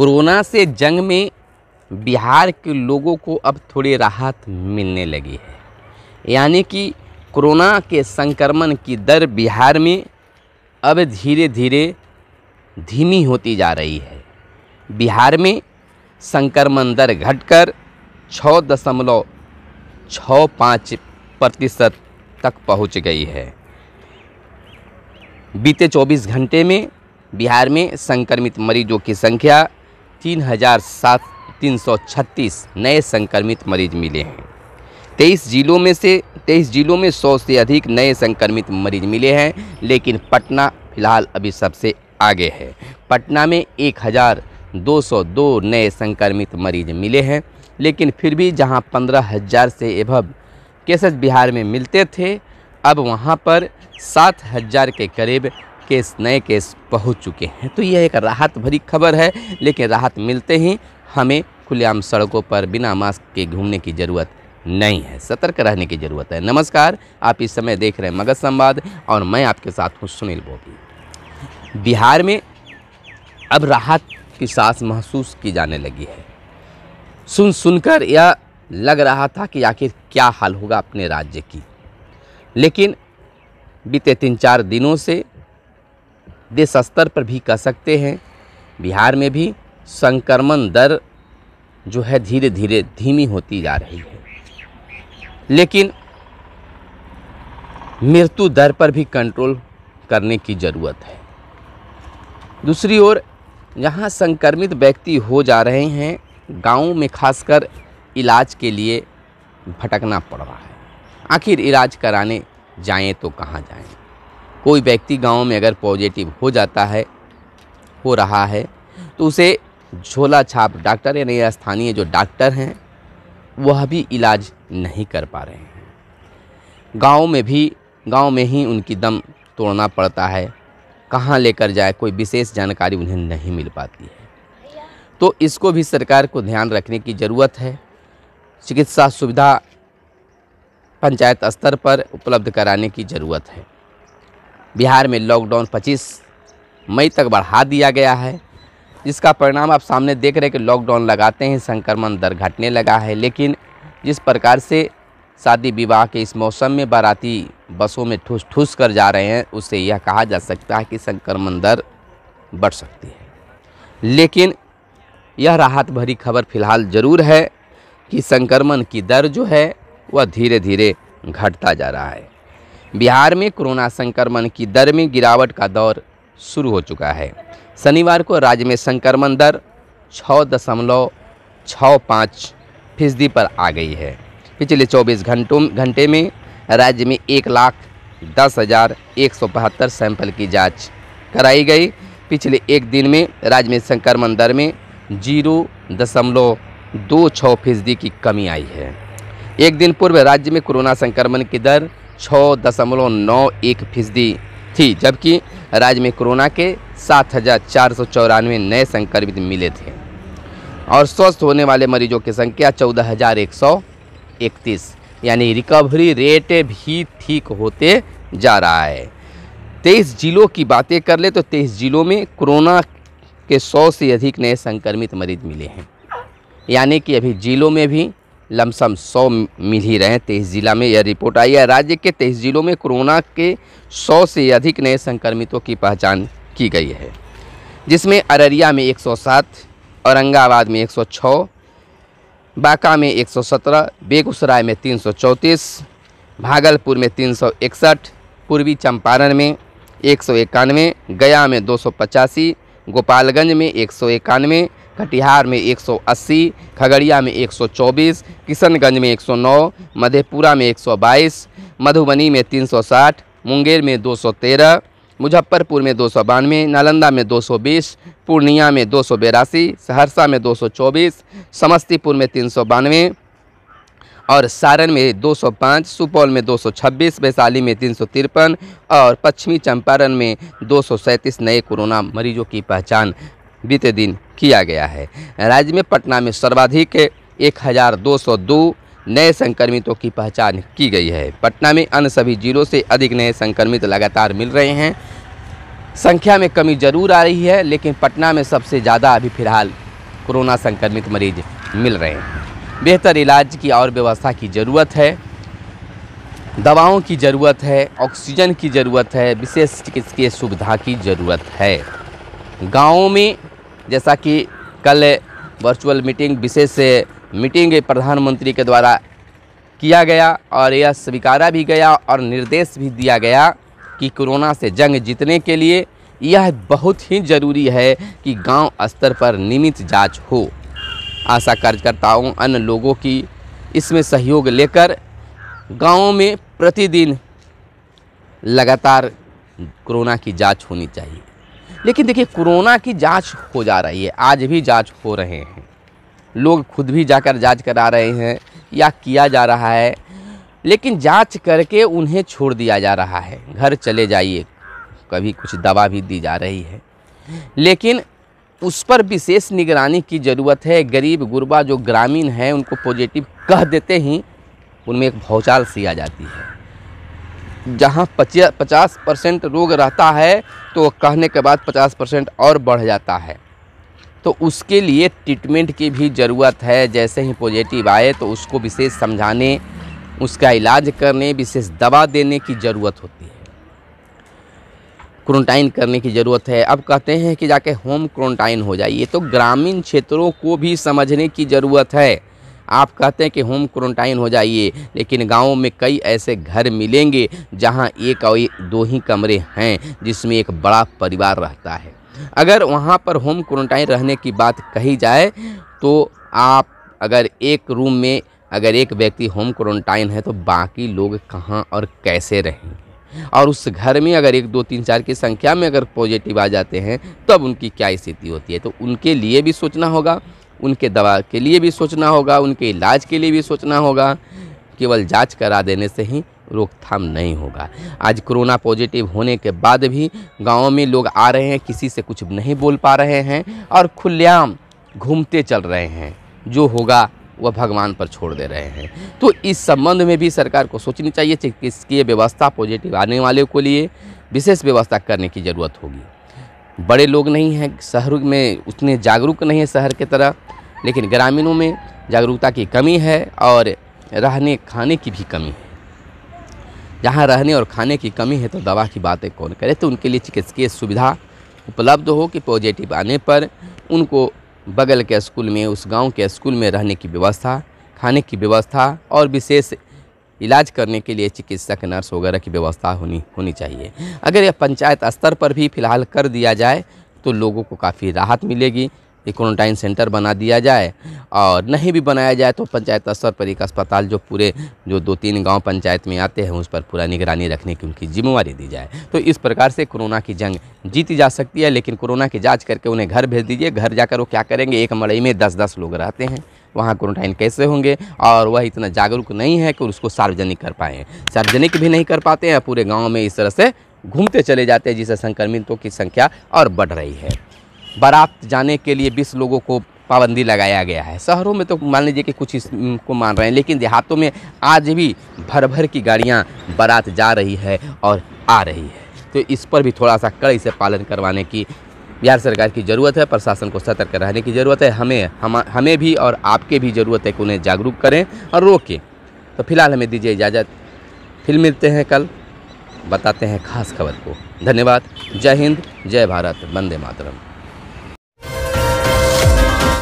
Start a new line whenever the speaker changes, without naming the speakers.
corona से जंग में बिहार के लोगों को अब थोड़ी राहत मिलने लगी है यानी कि कोरोना के संक्रमण की दर बिहार में अब धीरे धीरे धीमी होती जा रही है बिहार में संक्रमण दर घटकर छः दशमलव छः पाँच प्रतिशत तक पहुंच गई है बीते 24 घंटे में बिहार में संक्रमित मरीजों की संख्या तीन हजार सात तीन सौ छत्तीस नए संक्रमित मरीज मिले हैं तेईस जिलों में से तेईस जिलों में सौ से अधिक नए संक्रमित मरीज मिले हैं लेकिन पटना फिलहाल अभी सबसे आगे है पटना में एक हज़ार दो सौ दो नए संक्रमित मरीज मिले हैं लेकिन फिर भी जहां पंद्रह हज़ार से एभव केसेस बिहार में मिलते थे अब वहां पर सात हज़ार के करीब केस नए केस पहुंच चुके हैं तो यह एक राहत भरी खबर है लेकिन राहत मिलते ही हमें खुलेआम सड़कों पर बिना मास्क के घूमने की ज़रूरत नहीं है सतर्क रहने की ज़रूरत है नमस्कार आप इस समय देख रहे हैं मगध संवाद और मैं आपके साथ हूँ सुनील बोबी बिहार में अब राहत की सांस महसूस की जाने लगी है सुन सुनकर यह लग रहा था कि आखिर क्या हाल होगा अपने राज्य की लेकिन बीते तीन चार दिनों से देश स्तर पर भी कह सकते हैं बिहार में भी संक्रमण दर जो है धीरे धीरे धीमी होती जा रही है लेकिन मृत्यु दर पर भी कंट्रोल करने की ज़रूरत है दूसरी ओर यहाँ संक्रमित व्यक्ति हो जा रहे हैं गाँव में खासकर इलाज के लिए भटकना पड़ रहा है आखिर इलाज कराने जाएं तो कहाँ जाएं कोई व्यक्ति गांव में अगर पॉजिटिव हो जाता है हो रहा है तो उसे झोला छाप डॉक्टर यानी स्थानीय जो डॉक्टर हैं वह भी इलाज नहीं कर पा रहे हैं गांव में भी गांव में ही उनकी दम तोड़ना पड़ता है कहाँ लेकर जाए कोई विशेष जानकारी उन्हें नहीं मिल पाती है तो इसको भी सरकार को ध्यान रखने की ज़रूरत है चिकित्सा सुविधा पंचायत स्तर पर उपलब्ध कराने की ज़रूरत है बिहार में लॉकडाउन 25 मई तक बढ़ा दिया गया है जिसका परिणाम आप सामने देख रहे हैं कि लॉकडाउन लगाते हैं संक्रमण दर घटने लगा है लेकिन जिस प्रकार से शादी विवाह के इस मौसम में बाराती बसों में ठूस ठूस कर जा रहे हैं उससे यह कहा जा सकता है कि संक्रमण दर बढ़ सकती है लेकिन यह राहत भरी खबर फिलहाल ज़रूर है कि संक्रमण की दर जो है वह धीरे धीरे घटता जा रहा है बिहार में कोरोना संक्रमण की दर में गिरावट का दौर शुरू हो चुका है शनिवार को राज्य में संक्रमण दर छः दशमलव छः पाँच फीसदी पर आ गई है पिछले 24 घंटों घंटे में राज्य में एक लाख दस हज़ार एक सौ बहत्तर सैंपल की जांच कराई गई पिछले एक दिन में राज्य में संक्रमण दर में जीरो दशमलव दो छः फीसदी की कमी आई है एक दिन पूर्व राज्य में कोरोना संक्रमण की दर छः दशमलव नौ एक फीसदी थी जबकि राज्य में कोरोना के सात हज़ार चार सौ चौरानवे नए संक्रमित मिले थे और स्वस्थ होने वाले मरीजों की संख्या चौदह हज़ार एक सौ इकतीस यानी रिकवरी रेट भी ठीक होते जा रहा है तेईस जिलों की बातें कर ले तो तेईस जिलों में कोरोना के सौ से अधिक नए संक्रमित मरीज मिले हैं यानी कि अभी जिलों में भी लमसम सौ मिल ही रहे तेईस जिला में यह रिपोर्ट आई है राज्य के तेईस जिलों में कोरोना के सौ से अधिक नए संक्रमितों की पहचान की गई है जिसमें अररिया में 107, औरंगाबाद में 106, बांका में 117, बेगूसराय में 334, भागलपुर में 361, पूर्वी चंपारण में एक गया में दो गोपालगंज में एक कटिहार में 180, खगड़िया में 124, किशनगंज में 109, मधेपुरा में 122, मधुबनी में 360, मुंगेर में 213, मुजफ्फरपुर में दो सौ बानवे नालंदा में 220, पूर्णिया में दो सौ बेरासी सहरसा में 224, समस्तीपुर में तीन सौ बानवे और सारण में 205, सुपौल में 226, वैशाली में तीन और पश्चिमी चंपारण में दो नए कोरोना मरीजों की पहचान बीते दिन किया गया है राज्य में पटना में सर्वाधिक एक हज़ार दो सौ दो नए संक्रमितों की पहचान की गई है पटना में अन्य सभी जिलों से अधिक नए संक्रमित लगातार मिल रहे हैं संख्या में कमी जरूर आ रही है लेकिन पटना में सबसे ज़्यादा अभी फिलहाल कोरोना संक्रमित मरीज मिल रहे हैं बेहतर इलाज की और व्यवस्था की ज़रूरत है दवाओं की ज़रूरत है ऑक्सीजन की ज़रूरत है विशेष चिकित्सकीय सुविधा की ज़रूरत है गाँव में जैसा कि कल वर्चुअल मीटिंग विशेष मीटिंग प्रधानमंत्री के द्वारा किया गया और यह स्वीकारा भी गया और निर्देश भी दिया गया कि कोरोना से जंग जीतने के लिए यह बहुत ही ज़रूरी है कि गांव स्तर पर नियमित जांच हो आशा कार्यकर्ताओं अन्य लोगों की इसमें सहयोग लेकर गाँव में प्रतिदिन लगातार कोरोना की जांच होनी चाहिए लेकिन देखिए कोरोना की जांच हो जा रही है आज भी जांच हो रहे हैं लोग खुद भी जाकर जांच करा रहे हैं या किया जा रहा है लेकिन जांच करके उन्हें छोड़ दिया जा रहा है घर चले जाइए कभी कुछ दवा भी दी जा रही है लेकिन उस पर विशेष निगरानी की ज़रूरत है गरीब गुरबा जो ग्रामीण हैं उनको पॉजिटिव कह देते ही उनमें एक भौचाल सी आ जाती है जहाँ पचास परसेंट रोग रहता है तो कहने के बाद पचास परसेंट और बढ़ जाता है तो उसके लिए ट्रीटमेंट की भी ज़रूरत है जैसे ही पॉजिटिव आए तो उसको विशेष समझाने उसका इलाज करने विशेष दवा देने की ज़रूरत होती है क्वारंटाइन करने की ज़रूरत है अब कहते हैं कि जाके होम क्वारंटाइन हो जाइए तो ग्रामीण क्षेत्रों को भी समझने की ज़रूरत है आप कहते हैं कि होम क्वारंटाइन हो जाइए लेकिन गाँव में कई ऐसे घर मिलेंगे जहाँ एक और दो ही कमरे हैं जिसमें एक बड़ा परिवार रहता है अगर वहाँ पर होम क्वारंटाइन रहने की बात कही जाए तो आप अगर एक रूम में अगर एक व्यक्ति होम क्वारंटाइन है तो बाकी लोग कहाँ और कैसे रहेंगे और उस घर में अगर एक दो तीन चार की संख्या में अगर पॉजिटिव आ जाते हैं तब उनकी क्या स्थिति होती है तो उनके लिए भी सोचना होगा उनके दवा के लिए भी सोचना होगा उनके इलाज के लिए भी सोचना होगा केवल जांच करा देने से ही रोकथाम नहीं होगा आज कोरोना पॉजिटिव होने के बाद भी गाँव में लोग आ रहे हैं किसी से कुछ नहीं बोल पा रहे हैं और खुलेआम घूमते चल रहे हैं जो होगा वह भगवान पर छोड़ दे रहे हैं तो इस संबंध में भी सरकार को सोचनी चाहिए चिकित्सकीय व्यवस्था पॉजिटिव आने वाले को लिए विशेष व्यवस्था करने की ज़रूरत होगी बड़े लोग नहीं हैं शहर में उतने जागरूक नहीं है शहर की तरह लेकिन ग्रामीणों में जागरूकता की कमी है और रहने खाने की भी कमी है जहाँ रहने और खाने की कमी है तो दवा की बातें कौन करे तो उनके लिए चिकित्सकीय सुविधा उपलब्ध हो कि पॉजिटिव आने पर उनको बगल के स्कूल में उस गांव के स्कूल में रहने की व्यवस्था खाने की व्यवस्था और विशेष इलाज करने के लिए चिकित्सक नर्स वगैरह की व्यवस्था होनी होनी चाहिए अगर यह पंचायत स्तर पर भी फिलहाल कर दिया जाए तो लोगों को काफ़ी राहत मिलेगी एक क्वारंटाइन सेंटर बना दिया जाए और नहीं भी बनाया जाए तो पंचायत स्तर पर एक अस्पताल जो पूरे जो दो तीन गांव पंचायत में आते हैं उस पर पूरा निगरानी रखने की उनकी जिम्मेवारी दी जाए तो इस प्रकार से कोरोना की जंग जीती जा सकती है लेकिन कोरोना की जाँच करके उन्हें घर भेज दीजिए घर जाकर वो क्या करेंगे एक मड़ई में दस दस लोग रहते हैं वहाँ क्वारंटाइन कैसे होंगे और वह इतना जागरूक नहीं है कि उसको सार्वजनिक कर पाए सार्वजनिक भी नहीं कर पाते हैं पूरे गाँव में इस तरह से घूमते चले जाते हैं जिससे संक्रमितों की संख्या और बढ़ रही है बारात जाने के लिए बीस लोगों को पाबंदी लगाया गया है शहरों में तो मान लीजिए कि कुछ इसको मान रहे हैं लेकिन देहातों में आज भी भर भर की गाड़ियाँ बारात जा रही है और आ रही है तो इस पर भी थोड़ा सा कड़ी से पालन करवाने की बिहार सरकार की ज़रूरत है प्रशासन को सतर्क रहने की ज़रूरत है हमें हम हमें भी और आपके भी ज़रूरत है कि उन्हें जागरूक करें और रोकें तो फिलहाल हमें दीजिए इजाज़त फिर मिलते हैं कल बताते हैं खास खबर को धन्यवाद जय हिंद जय भारत वंदे मातरम